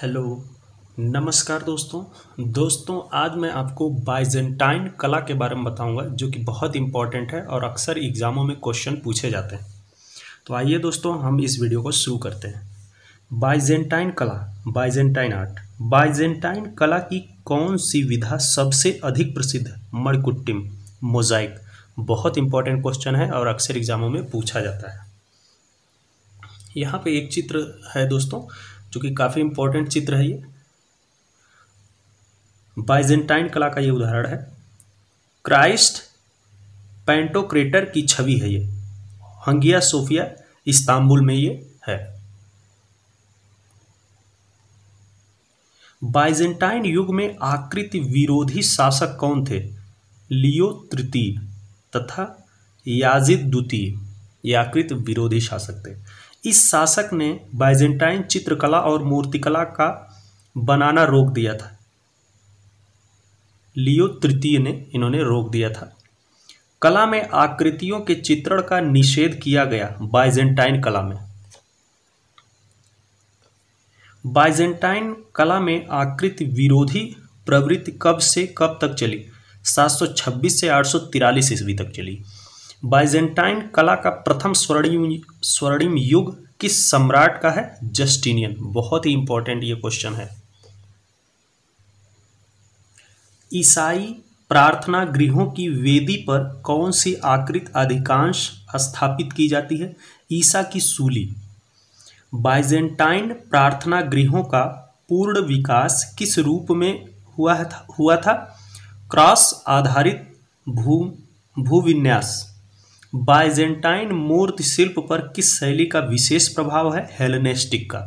hello नमस्कार दोस्तों दोस्तों आज मैं आपको बाइजेंटाइन कला के बारे में बताऊंगा जो कि बहुत इंपॉर्टेंट है और अक्सर एग्ज़ामों में क्वेश्चन पूछे जाते हैं तो आइए दोस्तों हम इस वीडियो को शुरू करते हैं बाइजेंटाइन कला बाइजेंटाइन आर्ट बाइजेंटाइन कला की कौन सी विधा सबसे अधिक प्रसिद्ध है मरकुट्टिम मोजाइक बहुत इंपॉर्टेंट क्वेश्चन है और अक्सर एग्ज़ामों में पूछा जाता है यहाँ पे एक चित्र है दोस्तों कि काफ़ी इम्पोर्टेंट चित्र है ये बाइजेंटाइन कला का ये उदाहरण है क्राइस्ट पेंटोक्रेटर की छवि है ये हंगिया सोफिया इस्तांबुल में ये है बाइजेंटाइन युग में आकृति विरोधी शासक कौन थे लियो तृतीय तथा याजिद द्वितीय ये आकृत विरोधी शासक थे इस शासक ने बाइजेंटाइन चित्रकला और मूर्तिकला का बनाना रोक दिया था लियो तृतीय ने इन्होंने रोक दिया था कला में आकृतियों के चित्रण का निषेध किया गया बाइजेंटाइन कला में बाइजेंटाइन कला में आकृति विरोधी प्रवृत्ति कब से कब तक चली 726 से आठ ईस्वी तक चली बाइजेंटाइन कला का प्रथम स्वर्णिम स्वर्णिम युग किस सम्राट का है जस्टिनियन बहुत ही इंपॉर्टेंट ये क्वेश्चन है ईसाई प्रार्थना गृहों की वेदी पर कौन सी आकृत अधिकांश स्थापित की जाती है ईसा की सूली बाइजेंटाइन प्रार्थना गृहों का पूर्ण विकास किस रूप में हुआ था हुआ था क्रॉस आधारित भू भूविन्यास बाइजेंटाइन मूर्ति शिल्प पर किस शैली का विशेष प्रभाव है हेलेनेस्टिक का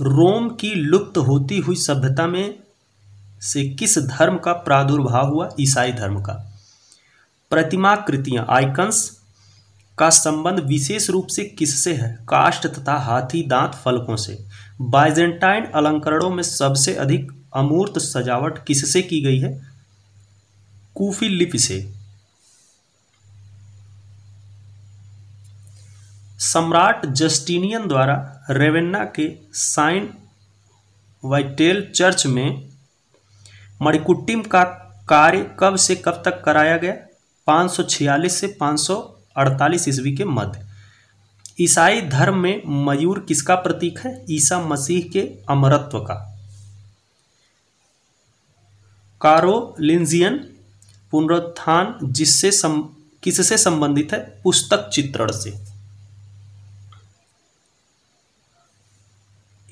रोम की लुप्त होती हुई सभ्यता में से किस धर्म का प्रादुर्भाव हुआ ईसाई धर्म का प्रतिमाकृतियां आइकन्स का संबंध विशेष रूप से किससे है काष्ट तथा हाथी दांत फलकों से बाइजेंटाइन अलंकरणों में सबसे अधिक अमूर्त सजावट किससे की गई है कूफी लिपि से सम्राट जस्टिनियन द्वारा रेवेन्ना के साइन वाइटेल चर्च में मणिकुट्टिम का कार्य कब से कब तक कराया गया 546 से 548 ईस्वी के मध्य ईसाई धर्म में मयूर किसका प्रतीक है ईसा मसीह के अमरत्व का कारोलिंजियन पुनरुत्थान जिससे सम, किससे संबंधित है पुस्तक चित्रण से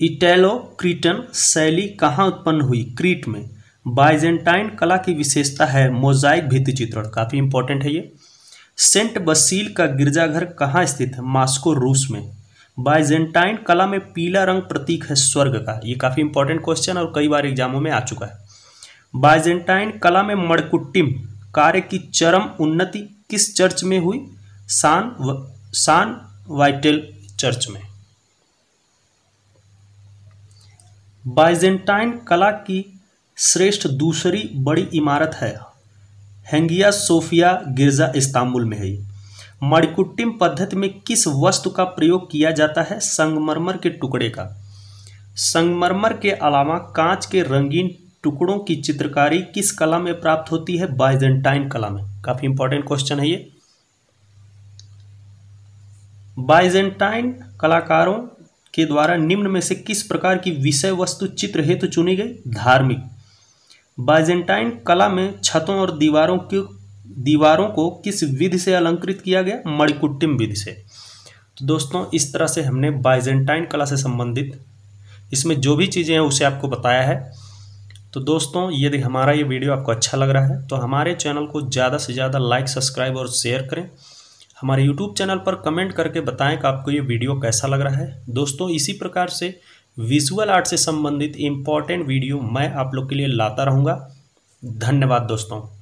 इटैलो क्रीटन शैली कहाँ उत्पन्न हुई क्रीट में बाइजेंटाइन कला की विशेषता है मोजाइक भित्ति चित्रण काफ़ी इंपॉर्टेंट है ये सेंट बसील का गिरजाघर कहाँ स्थित है मास्को रूस में बाइजेंटाइन कला में पीला रंग प्रतीक है स्वर्ग का ये काफ़ी इंपॉर्टेंट क्वेश्चन और कई बार एग्जामों में आ चुका है बाइजेंटाइन कला में मड़कुट्टिम कार्य की चरम उन्नति किस चर्च में हुई सान व, सान वाइटेल चर्च में बाइजेंटाइन कला की श्रेष्ठ दूसरी बड़ी इमारत है हेंगिया सोफिया गिरजा इस्तांबुल में है मणिकुट्टिम पद्धति में किस वस्तु का प्रयोग किया जाता है संगमरमर के टुकड़े का संगमरमर के अलावा कांच के रंगीन टुकड़ों की चित्रकारी किस कला में प्राप्त होती है बाइजेंटाइन कला में काफ़ी इंपॉर्टेंट क्वेश्चन है ये बाइजेंटाइन कलाकारों के द्वारा निम्न में से किस प्रकार की विषय वस्तु चित्र हेतु तो चुनी गई धार्मिक बाइजेंटाइन कला में छतों और दीवारों के दीवारों को किस विधि से अलंकृत किया गया मणिकुट्टिम विधि से तो दोस्तों इस तरह से हमने बाइजेंटाइन कला से संबंधित इसमें जो भी चीज़ें हैं उसे आपको बताया है तो दोस्तों यदि हमारा ये वीडियो आपको अच्छा लग रहा है तो हमारे चैनल को ज़्यादा से ज़्यादा लाइक सब्सक्राइब और शेयर करें हमारे यूट्यूब चैनल पर कमेंट करके बताएं कि आपको ये वीडियो कैसा लग रहा है दोस्तों इसी प्रकार से विजुअल आर्ट से संबंधित इम्पॉर्टेंट वीडियो मैं आप लोग के लिए लाता रहूँगा धन्यवाद दोस्तों